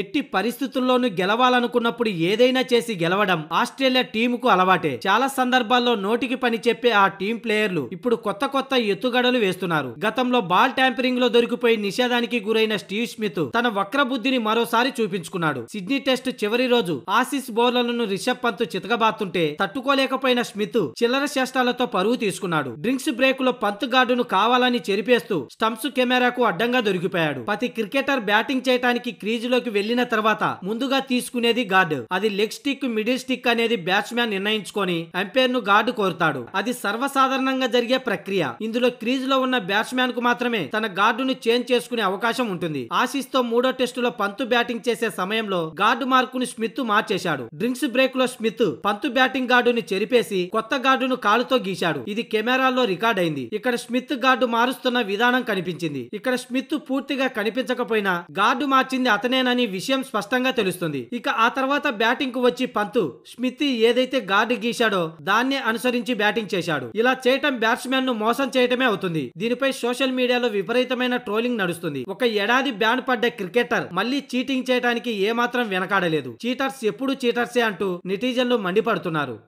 ఎట్టి పరిస్థితుల్లోనూ గెలవాలనుకున్నప్పుడు ఏదైనా చేసి గెలవడం ఆస్ట్రేలియా టీముకు అలవాటే చాలా సందర్భాల్లో నోటికి పని చెప్పే ఆ టీం ప్లేయర్లు ఇప్పుడు కొత్త కొత్త ఎత్తుగడలు వేస్తున్నారు గతంలో బాల్ ట్యాంపరింగ్ లో దొరికిపోయి నిషేధానికి గురైన స్టీవ్ స్మిత్ తన వక్రబుద్ధిని మరోసారి చూపించుకున్నాడు సిడ్నీ టెస్ట్ చివరి రోజు ఆసిస్ బౌలర్లను రిషబ్ పంత్ చితకబాతుంటే తట్టుకోలేకపోయిన స్మిత్ చిల్లర చేష్టాలతో పరువు తీసుకున్నాడు డ్రింక్స్ బ్రేక్ లో పంత్ గార్డును కావాలని చెరిపేస్తూ స్టంప్స్ కెమెరాకు అడ్డంగా దొరికిపోయాడు ప్రతి క్రికెటర్ బ్యాటింగ్ చేయడానికి క్రీజులోకి వెళ్లిన తర్వాత ముందుగా తీసుకునేది గార్డ్ అది లెగ్ స్టిక్ మిడిల్ స్టిక్ అనేది బ్యాట్స్ మ్యాన్ నిర్ణయించుకొని అంపైర్ ను గార్డ్ కోరుతాడు అది సర్వసాధారణంగా జరిగే ప్రక్రియ ఇందులో క్రీజ్ లో ఉన్న బ్యాట్స్ మ్యాన్ కు మాత్రమే తన గార్డు ను చేంజ్ చేసుకునే అవకాశం ఉంటుంది ఆశీస్ తో మూడో లో పంతు బ్యాటింగ్ చేసే సమయంలో గార్డు ను స్మిత్ మార్చేశాడు డ్రింక్స్ బ్రేక్ లో స్మిత్ పంతు బ్యాటింగ్ గార్డు ని చెరిపేసి కొత్త గార్డును కాలుతో గీశాడు ఇది కెమెరాలో రికార్డ్ అయింది ఇక్కడ స్మిత్ గార్డు మారుస్తున్న విధానం కనిపించింది ఇక్కడ స్మిత్ పూర్తిగా కనిపించకపోయినా గార్డు మార్చింది అతనేనని విషయం స్పష్టంగా తెలుస్తుంది ఇక ఆ తర్వాత బ్యాటింగ్ కు వచ్చి పంతు స్మిత్ ఏదైతే గార్డు గీశాడో దాన్ని అనుసరించి బ్యాటింగ్ చేశాడు ఇలా చేయటం బ్యాట్స్మెన్ ను మోసం చేయటమే అవుతుంది దీనిపై సోషల్ మీడియాలో విపరీతమైన ట్రోలింగ్ నడుస్తుంది ఒక ఏడాది బ్యాన్ పడ్డ క్రికెటర్ మళ్ళీ చీటింగ్ చేయడానికి ఏమాత్రం వెనకాడలేదు చీటర్స్ ఎప్పుడు చీటర్సే అంటూ నిటిజన్లు మండిపడుతున్నారు